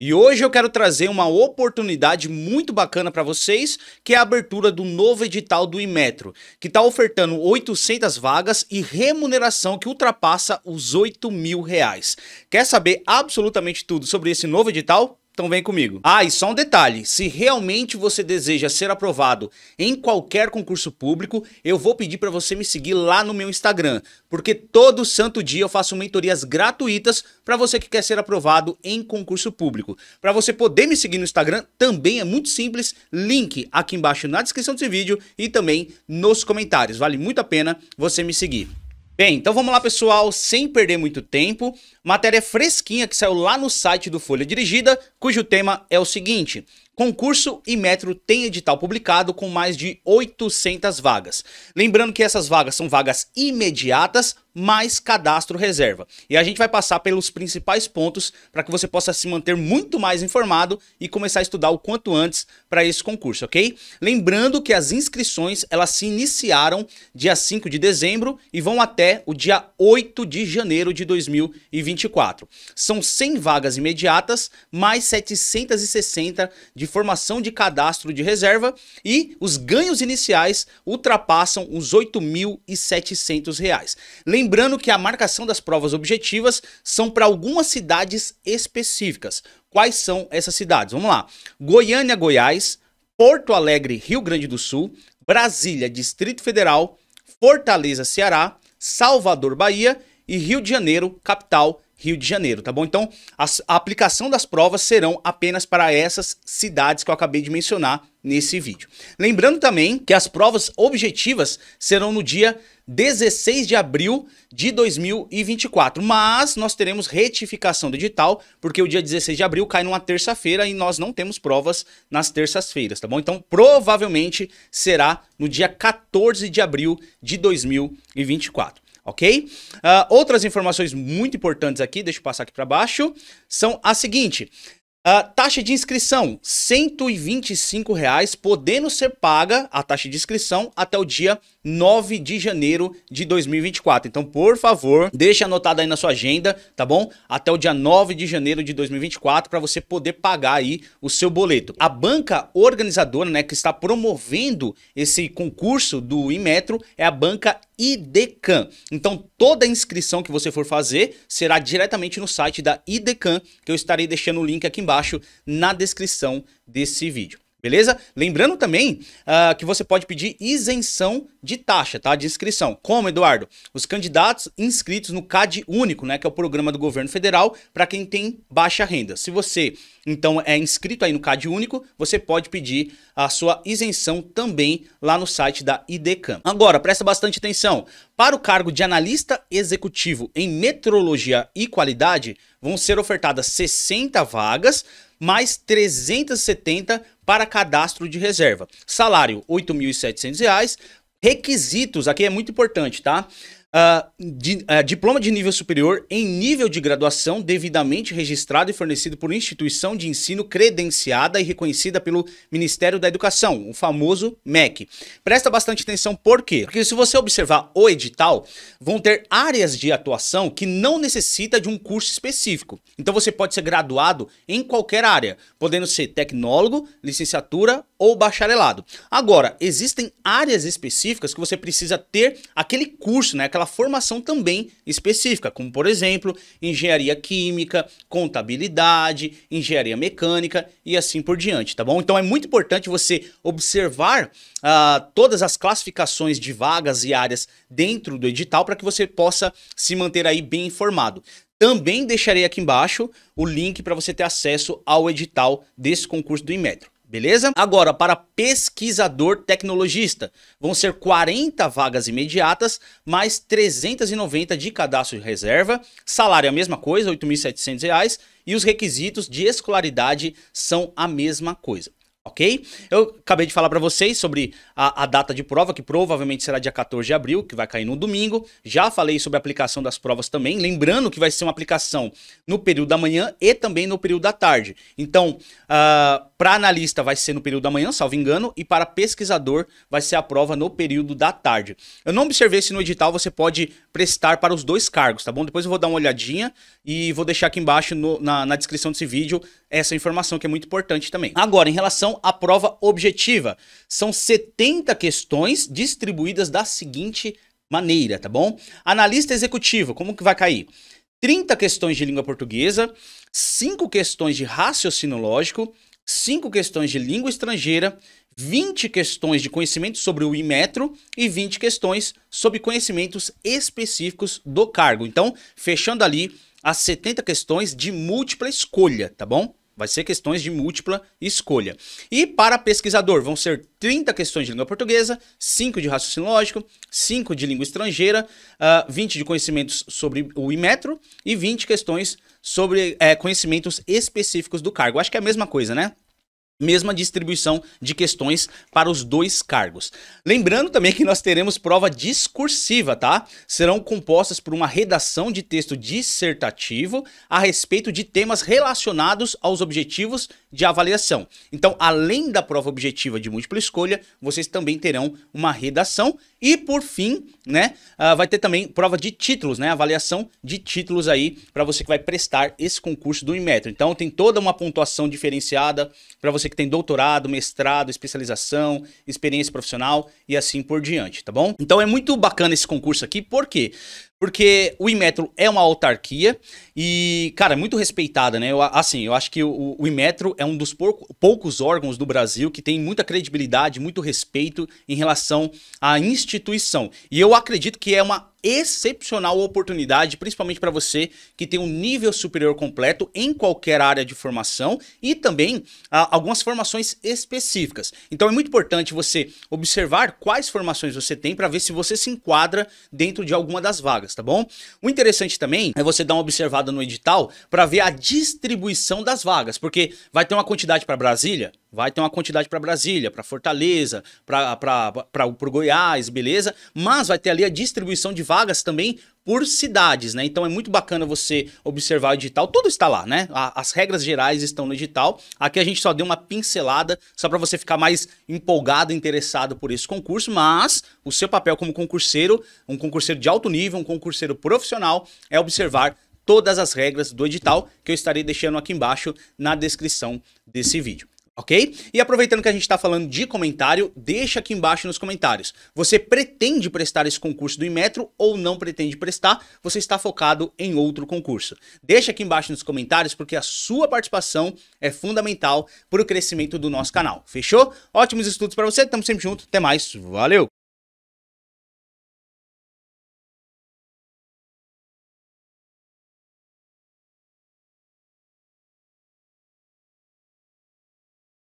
E hoje eu quero trazer uma oportunidade muito bacana para vocês, que é a abertura do novo edital do Imetro, que está ofertando 800 vagas e remuneração que ultrapassa os 8 mil reais. Quer saber absolutamente tudo sobre esse novo edital? Então vem comigo. Ah, e só um detalhe: se realmente você deseja ser aprovado em qualquer concurso público, eu vou pedir para você me seguir lá no meu Instagram, porque todo santo dia eu faço mentorias gratuitas para você que quer ser aprovado em concurso público. Para você poder me seguir no Instagram, também é muito simples, link aqui embaixo na descrição desse vídeo e também nos comentários. Vale muito a pena você me seguir. Bem, então vamos lá, pessoal, sem perder muito tempo. Matéria fresquinha que saiu lá no site do Folha Dirigida, cujo tema é o seguinte: Concurso e Metro tem edital publicado com mais de 800 vagas. Lembrando que essas vagas são vagas imediatas, mais cadastro reserva. E a gente vai passar pelos principais pontos para que você possa se manter muito mais informado e começar a estudar o quanto antes para esse concurso, ok? Lembrando que as inscrições elas se iniciaram dia 5 de dezembro e vão até o dia 8 de janeiro de 2024. São 100 vagas imediatas, mais 760 de formação de cadastro de reserva e os ganhos iniciais ultrapassam os R$ 8.700. Lembrando Lembrando que a marcação das provas objetivas são para algumas cidades específicas. Quais são essas cidades? Vamos lá: Goiânia, Goiás, Porto Alegre, Rio Grande do Sul, Brasília, Distrito Federal, Fortaleza, Ceará, Salvador, Bahia e Rio de Janeiro, capital Rio de Janeiro, tá bom? Então, a aplicação das provas serão apenas para essas cidades que eu acabei de mencionar nesse vídeo. Lembrando também que as provas objetivas serão no dia 16 de abril de 2024, mas nós teremos retificação do digital, porque o dia 16 de abril cai numa terça-feira e nós não temos provas nas terças-feiras, tá bom? Então, provavelmente será no dia 14 de abril de 2024 ok? Uh, outras informações muito importantes aqui, deixa eu passar aqui para baixo, são a seguinte. Uh, taxa de inscrição, R$ 125, reais, podendo ser paga a taxa de inscrição até o dia 9 de janeiro de 2024. Então, por favor, deixe anotado aí na sua agenda, tá bom? Até o dia 9 de janeiro de 2024 para você poder pagar aí o seu boleto. A banca organizadora, né, que está promovendo esse concurso do Imetro é a banca IDECAN. Então, toda inscrição que você for fazer será diretamente no site da IDECAN, que eu estarei deixando o link aqui embaixo na descrição desse vídeo. Beleza? Lembrando também uh, que você pode pedir isenção de taxa, tá? De inscrição. Como, Eduardo? Os candidatos inscritos no CAD Único, né? Que é o programa do governo federal para quem tem baixa renda. Se você, então, é inscrito aí no CAD Único, você pode pedir a sua isenção também lá no site da IDECAM. Agora, presta bastante atenção. Para o cargo de analista executivo em metrologia e qualidade, vão ser ofertadas 60 vagas mais 370 para cadastro de reserva. Salário R$ 8.700. Requisitos, aqui é muito importante, tá? uh, ah, di, uh, ah, diploma de nível superior em nível de graduação devidamente registrado e fornecido por instituição de ensino credenciada e reconhecida pelo Ministério da Educação, o famoso MEC. Presta bastante atenção por quê? Porque se você observar o edital, vão ter áreas de atuação que não necessita de um curso específico. Então você pode ser graduado em qualquer área, podendo ser tecnólogo, licenciatura ou bacharelado. Agora, existem áreas específicas que você precisa ter aquele curso, né? Aquela aquela formação também específica, como por exemplo, engenharia química, contabilidade, engenharia mecânica e assim por diante, tá bom? Então é muito importante você observar uh, todas as classificações de vagas e áreas dentro do edital para que você possa se manter aí bem informado. Também deixarei aqui embaixo o link para você ter acesso ao edital desse concurso do Inmetro. Beleza? Agora, para pesquisador tecnologista, vão ser 40 vagas imediatas, mais 390 de cadastro de reserva, salário é a mesma coisa, R$ 8.700, e os requisitos de escolaridade são a mesma coisa ok? Eu acabei de falar para vocês sobre a, a, data de prova, que provavelmente será dia 14 de abril, que vai cair no domingo. Já falei sobre a aplicação das provas também, lembrando que vai ser uma aplicação no período da manhã e também no período da tarde. Então, uh, para analista vai ser no período da manhã, salvo engano, e para pesquisador vai ser a prova no período da tarde. Eu não observei se no edital você pode prestar para os dois cargos, tá bom? Depois eu vou dar uma olhadinha e vou deixar aqui embaixo no, na, na descrição desse vídeo essa informação que é muito importante também. Agora, em relação à prova objetiva, são 70 questões distribuídas da seguinte maneira, tá bom? Analista executivo, como que vai cair? 30 questões de língua portuguesa, 5 questões de raciocínio lógico, 5 questões de língua estrangeira, 20 questões de conhecimento sobre o Imetro e 20 questões sobre conhecimentos específicos do cargo. Então, fechando ali as 70 questões de múltipla escolha, tá bom? Vai ser questões de múltipla escolha. E para pesquisador, vão ser 30 questões de língua portuguesa, 5 de raciocínio lógico, 5 de língua estrangeira, uh, ah, 20 de conhecimentos sobre o Imetro e 20 questões sobre é, conhecimentos específicos do cargo. Acho que é a mesma coisa, né? mesma distribuição de questões para os dois cargos. Lembrando também que nós teremos prova discursiva, tá? Serão compostas por uma redação de texto dissertativo a respeito de temas relacionados aos objetivos de avaliação. Então, além da prova objetiva de múltipla escolha, vocês também terão uma redação e por fim, né, uh, vai ter também prova de títulos, né, avaliação de títulos aí para você que vai prestar esse concurso do Inmetro. Então tem toda uma pontuação diferenciada para você que tem doutorado, mestrado, especialização, experiência profissional e assim por diante, tá bom? Então é muito bacana esse concurso aqui, por quê? Porque o Imetro é uma autarquia e, cara, muito respeitada, né? Eu, assim, eu acho que o, o Imetro é um dos poucos órgãos do Brasil que tem muita credibilidade, muito respeito em relação à instituição. E eu acredito que é uma excepcional oportunidade, principalmente para você que tem um nível superior completo em qualquer área de formação e também ah, algumas formações específicas. Então é muito importante você observar quais formações você tem para ver se você se enquadra dentro de alguma das vagas, tá bom? O interessante também é você dar uma observada no edital para ver a distribuição das vagas, porque vai ter uma quantidade para Brasília, Vai ter uma quantidade para Brasília, para Fortaleza, para o Goiás, beleza? Mas vai ter ali a distribuição de vagas também por cidades, né? Então é muito bacana você observar o edital. Tudo está lá, né? as regras gerais estão no edital. Aqui a gente só deu uma pincelada, só para você ficar mais empolgado, interessado por esse concurso, mas o seu papel como concurseiro, um concurseiro de alto nível, um concurseiro profissional, é observar todas as regras do edital que eu estarei deixando aqui embaixo na descrição desse vídeo ok? E aproveitando que a gente está falando de comentário, deixa aqui embaixo nos comentários. Você pretende prestar esse concurso do Inmetro ou não pretende prestar? Você está focado em outro concurso? Deixa aqui embaixo nos comentários porque a sua participação é fundamental para o crescimento do nosso canal. Fechou? Ótimos estudos para você, tamo sempre junto, até mais, valeu!